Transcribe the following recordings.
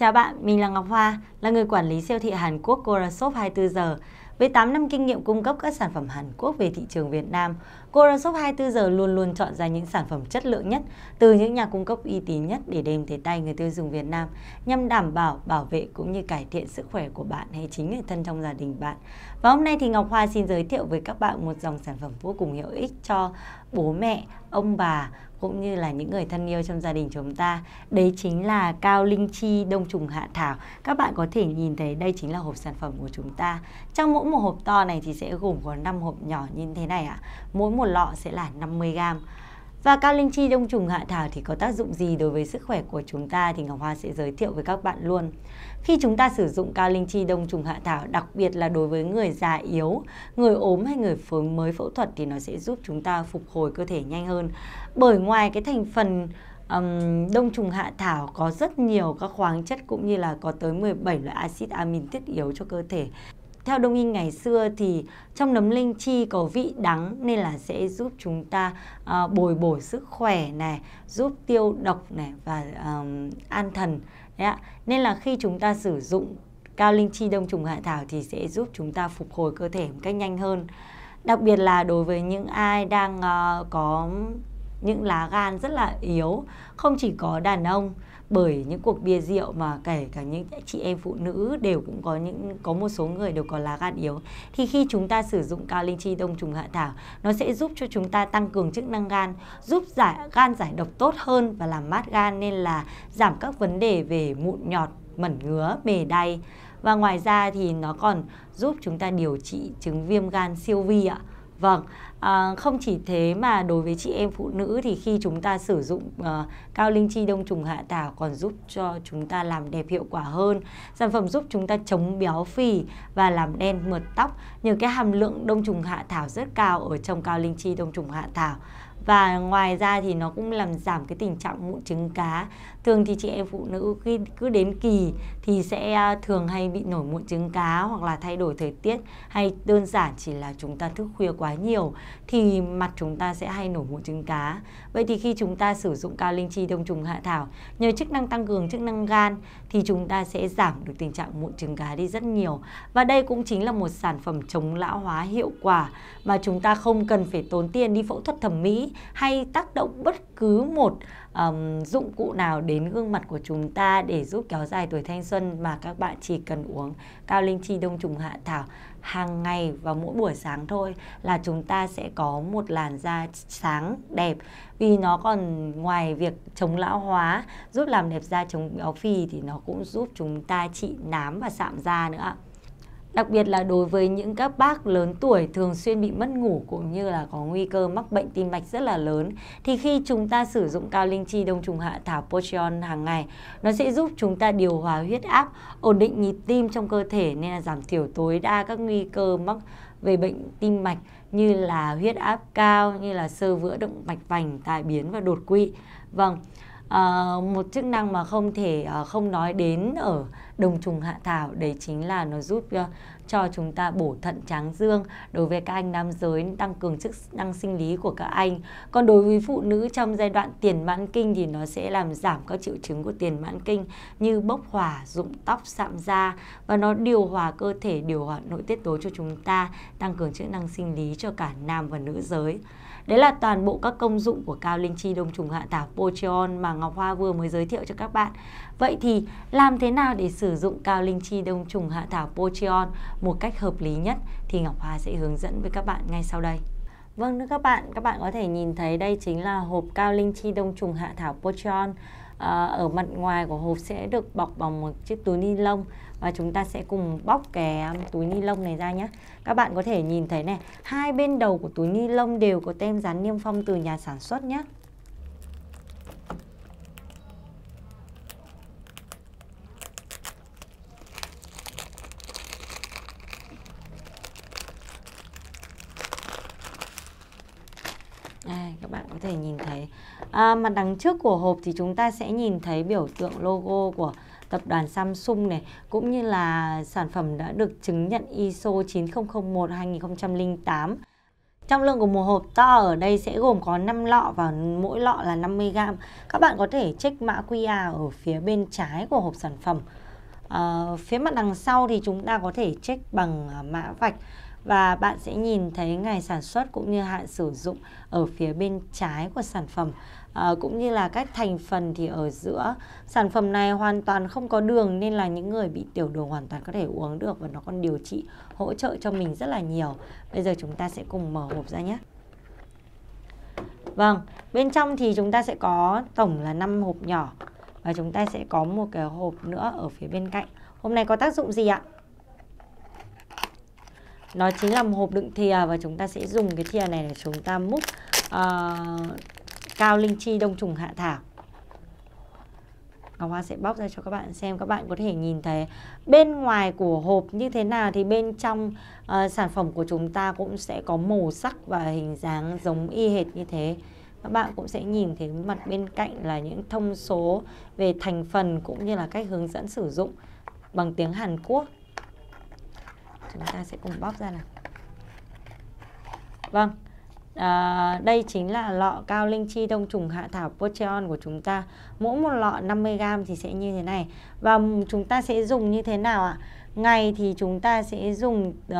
Chào bạn, mình là Ngọc Hoa, là người quản lý siêu thị Hàn Quốc Korasop 24 giờ. Với 8 năm kinh nghiệm cung cấp các sản phẩm Hàn Quốc về thị trường Việt Nam, Korasop 24 giờ luôn luôn chọn ra những sản phẩm chất lượng nhất từ những nhà cung cấp uy tín nhất để đem tới tay người tiêu dùng Việt Nam nhằm đảm bảo, bảo vệ cũng như cải thiện sức khỏe của bạn hay chính người thân trong gia đình bạn. Và hôm nay thì Ngọc Hoa xin giới thiệu với các bạn một dòng sản phẩm vô cùng hữu ích cho bố mẹ ông bà cũng như là những người thân yêu trong gia đình chúng ta đấy chính là cao linh chi đông trùng hạ thảo các bạn có thể nhìn thấy đây chính là hộp sản phẩm của chúng ta trong mỗi một hộp to này thì sẽ gồm có 5 hộp nhỏ như thế này ạ à. mỗi một lọ sẽ là 50 gram và cao linh chi đông trùng hạ thảo thì có tác dụng gì đối với sức khỏe của chúng ta thì Ngọc Hoa sẽ giới thiệu với các bạn luôn. Khi chúng ta sử dụng cao linh chi đông trùng hạ thảo, đặc biệt là đối với người già yếu, người ốm hay người phướng mới phẫu thuật thì nó sẽ giúp chúng ta phục hồi cơ thể nhanh hơn. Bởi ngoài cái thành phần um, đông trùng hạ thảo có rất nhiều các khoáng chất cũng như là có tới 17 loại axit amin thiết yếu cho cơ thể theo đông y ngày xưa thì trong nấm linh chi có vị đắng nên là sẽ giúp chúng ta à, bồi bổ sức khỏe này, giúp tiêu độc này và à, an thần. Đấy Nên là khi chúng ta sử dụng cao linh chi đông trùng hạ thảo thì sẽ giúp chúng ta phục hồi cơ thể một cách nhanh hơn. Đặc biệt là đối với những ai đang uh, có những lá gan rất là yếu không chỉ có đàn ông bởi những cuộc bia rượu mà kể cả những chị em phụ nữ đều cũng có những có một số người đều có lá gan yếu thì khi chúng ta sử dụng cao linh chi đông trùng hạ thảo nó sẽ giúp cho chúng ta tăng cường chức năng gan giúp giải gan giải độc tốt hơn và làm mát gan nên là giảm các vấn đề về mụn nhọt mẩn ngứa mề đay và ngoài ra thì nó còn giúp chúng ta điều trị chứng viêm gan siêu vi ạ Vâng, à, không chỉ thế mà đối với chị em phụ nữ thì khi chúng ta sử dụng à, cao linh chi đông trùng hạ thảo còn giúp cho chúng ta làm đẹp hiệu quả hơn. Sản phẩm giúp chúng ta chống béo phì và làm đen mượt tóc. Nhờ cái hàm lượng đông trùng hạ thảo rất cao ở trong cao linh chi đông trùng hạ thảo và ngoài ra thì nó cũng làm giảm cái tình trạng mụn trứng cá thường thì chị em phụ nữ khi cứ đến kỳ thì sẽ à, thường hay bị nổi mụn trứng cá hoặc là thay đổi thời tiết hay đơn giản chỉ là chúng ta thức khuya quá nhiều thì mặt chúng ta sẽ hay nổi mụn trứng cá vậy thì khi chúng ta sử dụng cao linh chi đông trùng hạ thảo nhờ chức năng tăng cường chức năng gan thì chúng ta sẽ giảm được tình trạng mụn trứng cá đi rất nhiều và đây cũng chính là một sản phẩm chống lão hóa hiệu quả mà chúng ta không cần phải tốn tiền đi phẫu thuật thẩm mỹ hay tác động bất cứ một um, dụng cụ nào đến gương mặt của chúng ta để giúp kéo dài tuổi thanh xuân mà các bạn chỉ cần uống cao linh chi đông trùng hạ thảo hàng ngày vào mỗi buổi sáng thôi là chúng ta sẽ có một làn da sáng đẹp vì nó còn ngoài việc chống lão hóa giúp làm đẹp da chống béo phì thì nó cũng giúp chúng ta trị nám và sạm da nữa ạ Đặc biệt là đối với những các bác lớn tuổi thường xuyên bị mất ngủ cũng như là có nguy cơ mắc bệnh tim mạch rất là lớn thì khi chúng ta sử dụng cao linh chi đông trùng hạ thảo Potion hàng ngày nó sẽ giúp chúng ta điều hòa huyết áp, ổn định nhịp tim trong cơ thể nên là giảm thiểu tối đa các nguy cơ mắc về bệnh tim mạch như là huyết áp cao, như là sơ vữa động mạch vành, tai biến và đột quỵ. Vâng, à, một chức năng mà không thể à, không nói đến ở đồng trùng hạ thảo đấy chính là nó giúp ờ, cho chúng ta bổ thận tráng dương đối với các anh nam giới tăng cường chức năng sinh lý của các anh còn đối với phụ nữ trong giai đoạn tiền mãn kinh thì nó sẽ làm giảm các triệu chứng của tiền mãn kinh như bốc hỏa rụng tóc sạm da và nó điều hòa cơ thể điều hòa nội tiết tố cho chúng ta tăng cường chức năng sinh lý cho cả nam và nữ giới Đấy là toàn bộ các công dụng của cao linh chi đông trùng hạ thảo Pocheon mà Ngọc Hoa vừa mới giới thiệu cho các bạn. Vậy thì làm thế nào để sử dụng cao linh chi đông trùng hạ thảo Pocheon một cách hợp lý nhất thì Ngọc Hoa sẽ hướng dẫn với các bạn ngay sau đây. Vâng thưa các bạn, các bạn có thể nhìn thấy đây chính là hộp cao linh chi đông trùng hạ thảo Pocheon Ờ, ở mặt ngoài của hộp sẽ được bọc bằng một chiếc túi ni lông và chúng ta sẽ cùng bóc cái um, túi ni lông này ra nhé các bạn có thể nhìn thấy này hai bên đầu của túi ni lông đều có tem dán niêm phong từ nhà sản xuất nhé mặt đằng trước của hộp thì chúng ta sẽ nhìn thấy biểu tượng logo của tập đoàn Samsung này cũng như là sản phẩm đã được chứng nhận ISO 9001 2008. Trọng lượng của một hộp to ở đây sẽ gồm có 5 lọ và mỗi lọ là 50g. Các bạn có thể check mã QR ở phía bên trái của hộp sản phẩm. À, phía mặt đằng sau thì chúng ta có thể check bằng à, mã vạch và bạn sẽ nhìn thấy ngày sản xuất cũng như hạn sử dụng ở phía bên trái của sản phẩm à, cũng như là các thành phần thì ở giữa sản phẩm này hoàn toàn không có đường nên là những người bị tiểu đường hoàn toàn có thể uống được và nó còn điều trị hỗ trợ cho mình rất là nhiều bây giờ chúng ta sẽ cùng mở hộp ra nhé Vâng, bên trong thì chúng ta sẽ có tổng là 5 hộp nhỏ và chúng ta sẽ có một cái hộp nữa ở phía bên cạnh. Hôm nay có tác dụng gì ạ? nó chính là một hộp đựng thìa và chúng ta sẽ dùng cái thìa này để chúng ta múc uh, cao linh chi đông trùng hạ thảo Ngọc Hoa sẽ bóc ra cho các bạn xem Các bạn có thể nhìn thấy bên ngoài của hộp như thế nào Thì bên trong uh, sản phẩm của chúng ta cũng sẽ có màu sắc và hình dáng giống y hệt như thế Các bạn cũng sẽ nhìn thấy mặt bên cạnh là những thông số về thành phần Cũng như là cách hướng dẫn sử dụng bằng tiếng Hàn Quốc chúng ta sẽ cùng bóc ra nào vâng À, đây chính là lọ cao linh chi đông trùng hạ thảo Pocheon của chúng ta. Mỗi một lọ 50g thì sẽ như thế này. Và chúng ta sẽ dùng như thế nào ạ? À? Ngày thì chúng ta sẽ dùng uh,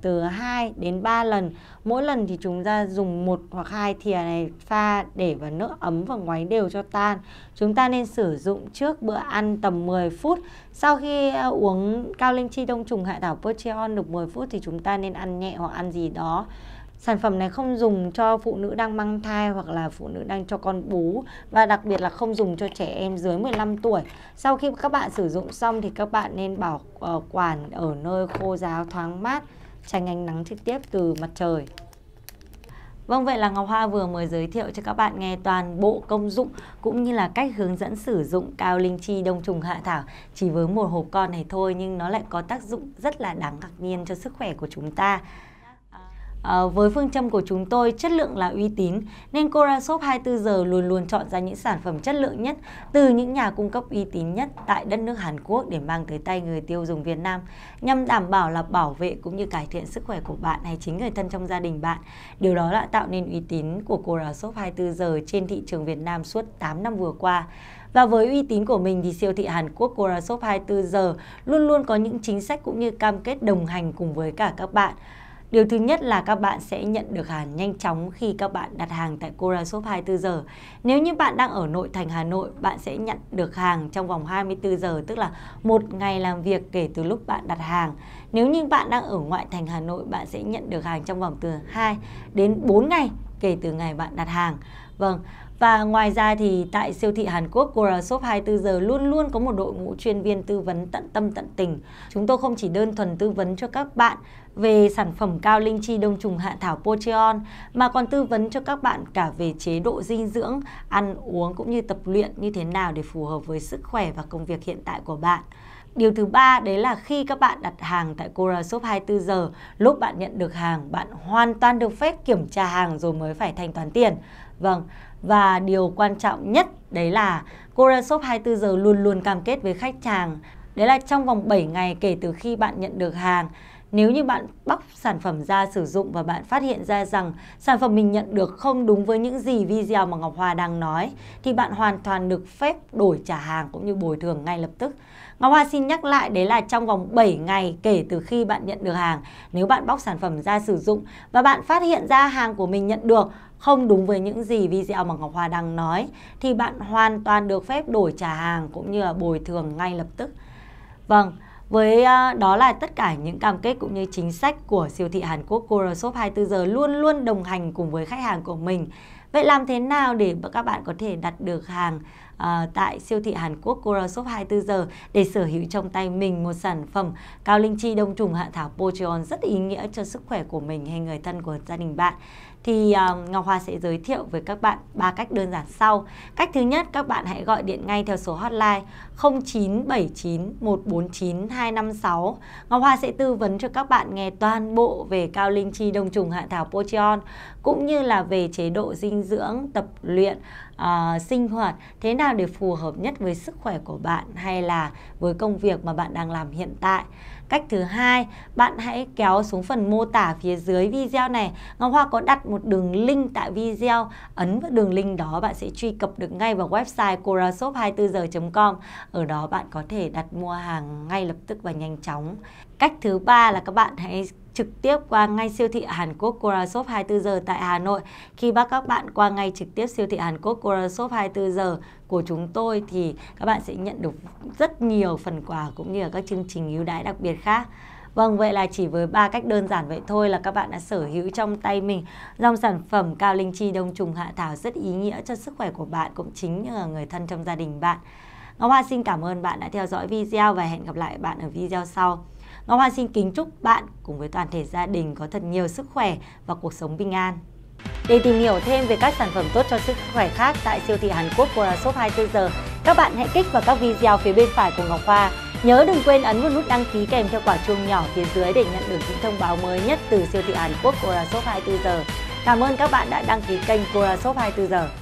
từ 2 đến 3 lần. Mỗi lần thì chúng ta dùng một hoặc hai thìa này pha để vào nước ấm và ngoáy đều cho tan. Chúng ta nên sử dụng trước bữa ăn tầm 10 phút. Sau khi uh, uống cao linh chi đông trùng hạ thảo Percheon được 10 phút thì chúng ta nên ăn nhẹ hoặc ăn gì đó sản phẩm này không dùng cho phụ nữ đang mang thai hoặc là phụ nữ đang cho con bú và đặc biệt là không dùng cho trẻ em dưới 15 tuổi. Sau khi các bạn sử dụng xong thì các bạn nên bảo ờ, quản ở nơi khô ráo thoáng mát, tránh ánh nắng trực tiếp từ mặt trời. Vâng vậy là Ngọc Hoa vừa mới giới thiệu cho các bạn nghe toàn bộ công dụng cũng như là cách hướng dẫn sử dụng cao linh chi đông trùng hạ thảo chỉ với một hộp con này thôi nhưng nó lại có tác dụng rất là đáng ngạc nhiên cho sức khỏe của chúng ta. Ờ, với phương châm của chúng tôi, chất lượng là uy tín, nên Cora Shop 24 giờ luôn luôn chọn ra những sản phẩm chất lượng nhất từ những nhà cung cấp uy tín nhất tại đất nước Hàn Quốc để mang tới tay người tiêu dùng Việt Nam, nhằm đảm bảo là bảo vệ cũng như cải thiện sức khỏe của bạn hay chính người thân trong gia đình bạn. Điều đó đã tạo nên uy tín của Cora Shop 24 giờ trên thị trường Việt Nam suốt 8 năm vừa qua. Và với uy tín của mình thì siêu thị Hàn Quốc Cora Shop 24 giờ luôn luôn có những chính sách cũng như cam kết đồng hành cùng với cả các bạn. Điều thứ nhất là các bạn sẽ nhận được hàng nhanh chóng khi các bạn đặt hàng tại Cora Shop 24 giờ. Nếu như bạn đang ở nội thành Hà Nội, bạn sẽ nhận được hàng trong vòng 24 giờ, tức là một ngày làm việc kể từ lúc bạn đặt hàng. Nếu như bạn đang ở ngoại thành Hà Nội, bạn sẽ nhận được hàng trong vòng từ 2 đến 4 ngày kể từ ngày bạn đặt hàng. Vâng, và ngoài ra thì tại siêu thị Hàn Quốc Coral Shop 24 giờ luôn luôn có một đội ngũ chuyên viên tư vấn tận tâm tận tình. Chúng tôi không chỉ đơn thuần tư vấn cho các bạn về sản phẩm cao linh chi đông trùng hạ thảo Pocheon mà còn tư vấn cho các bạn cả về chế độ dinh dưỡng, ăn uống cũng như tập luyện như thế nào để phù hợp với sức khỏe và công việc hiện tại của bạn. Điều thứ ba đấy là khi các bạn đặt hàng tại Cora Shop 24 giờ, lúc bạn nhận được hàng, bạn hoàn toàn được phép kiểm tra hàng rồi mới phải thanh toán tiền. Vâng, và điều quan trọng nhất đấy là Cora Shop 24 giờ luôn luôn cam kết với khách hàng Đấy là trong vòng 7 ngày kể từ khi bạn nhận được hàng nếu như bạn bóc sản phẩm ra sử dụng và bạn phát hiện ra rằng sản phẩm mình nhận được không đúng với những gì video mà Ngọc Hòa đang nói thì bạn hoàn toàn được phép đổi trả hàng cũng như bồi thường ngay lập tức. Ngọc Hoa xin nhắc lại đấy là trong vòng 7 ngày kể từ khi bạn nhận được hàng, nếu bạn bóc sản phẩm ra sử dụng và bạn phát hiện ra hàng của mình nhận được không đúng với những gì video mà Ngọc Hoa đang nói thì bạn hoàn toàn được phép đổi trả hàng cũng như là bồi thường ngay lập tức. Vâng, với ờ, đó là tất cả những cam kết cũng như chính sách của siêu thị Hàn Quốc Coral Shop 24 giờ luôn luôn đồng hành cùng với khách hàng của mình. Vậy làm thế nào để các bạn có thể đặt được hàng à, tại siêu thị Hàn Quốc Coral Shop 24 giờ để sở hữu trong tay mình một sản phẩm cao linh chi đông trùng hạ thảo Pocheon rất ý nghĩa cho sức khỏe của mình hay người thân của gia đình bạn thì uh, Ngọc Hoa sẽ giới thiệu với các bạn ba cách đơn giản sau. Cách thứ nhất, các bạn hãy gọi điện ngay theo số hotline 0979 149 256. Ngọc Hoa sẽ tư vấn cho các bạn nghe toàn bộ về cao linh chi đông trùng hạ thảo pochion cũng như là về chế độ dinh dưỡng, tập luyện, uh, sinh hoạt thế nào để phù hợp nhất với sức khỏe của bạn hay là với công việc mà bạn đang làm hiện tại Cách thứ hai, bạn hãy kéo xuống phần mô tả phía dưới video này. Ngọc Hoa có đặt một đường link tại video, ấn vào đường link đó bạn sẽ truy cập được ngay vào website corashop24giờ.com. Ở đó bạn có thể đặt mua hàng ngay lập tức và nhanh chóng. Cách thứ ba là các bạn hãy trực tiếp qua ngay siêu thị Hàn Quốc Korashop 24 giờ tại Hà Nội. Khi bác các bạn qua ngay trực tiếp siêu thị Hàn Quốc Korashop 24 giờ của chúng tôi thì các bạn sẽ nhận được rất nhiều phần quà cũng như là các chương trình ưu đãi đặc biệt khác. Vâng, vậy là chỉ với ba cách đơn giản vậy thôi là các bạn đã sở hữu trong tay mình dòng sản phẩm cao linh chi đông trùng hạ thảo rất ý nghĩa cho sức khỏe của bạn cũng chính như là người thân trong gia đình bạn. Ngọc Hoa xin cảm ơn bạn đã theo dõi video và hẹn gặp lại bạn ở video sau. Ngọc Hoa xin kính chúc bạn cùng với toàn thể gia đình có thật nhiều sức khỏe và cuộc sống bình an. Để tìm hiểu thêm về các sản phẩm tốt cho sức khỏe khác tại siêu thị Hàn Quốc Pura Shop 24 giờ, các bạn hãy kích vào các video phía bên phải của Ngọc Hoa. Nhớ đừng quên ấn vào nút đăng ký kèm theo quả chuông nhỏ phía dưới để nhận được những thông báo mới nhất từ siêu thị Hàn Quốc Pura Shop 24 giờ. Cảm ơn các bạn đã đăng ký kênh Pura Shop 24 giờ.